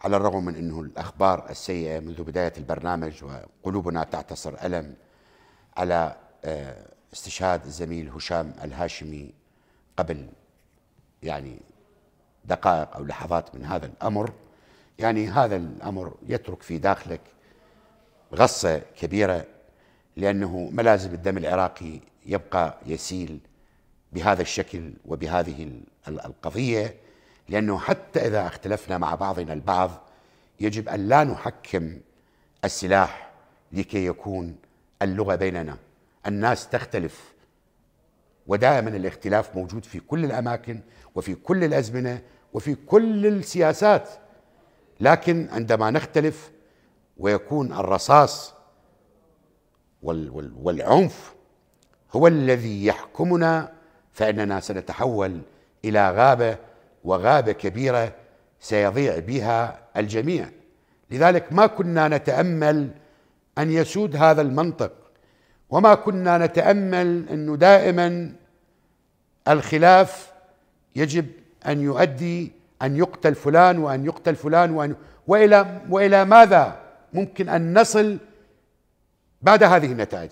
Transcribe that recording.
على الرغم من أنه الأخبار السيئة منذ بداية البرنامج وقلوبنا تعتصر ألم على آه، استشهاد الزميل هشام الهاشمي قبل يعني دقائق أو لحظات من هذا الأمر يعني هذا الأمر يترك في داخلك غصة كبيرة لأنه ملازم الدم العراقي يبقى يسيل بهذا الشكل وبهذه القضية لأنه حتى إذا اختلفنا مع بعضنا البعض يجب أن لا نحكم السلاح لكي يكون اللغة بيننا الناس تختلف ودائما الاختلاف موجود في كل الأماكن وفي كل الأزمنة وفي كل السياسات لكن عندما نختلف ويكون الرصاص والعنف هو الذي يحكمنا فإننا سنتحول إلى غابة وغابة كبيرة سيضيع بها الجميع لذلك ما كنا نتأمل أن يسود هذا المنطق وما كنا نتأمل أنه دائما الخلاف يجب أن يؤدي أن يقتل فلان وأن يقتل فلان وأن وإلى, وإلى ماذا ممكن أن نصل بعد هذه النتائج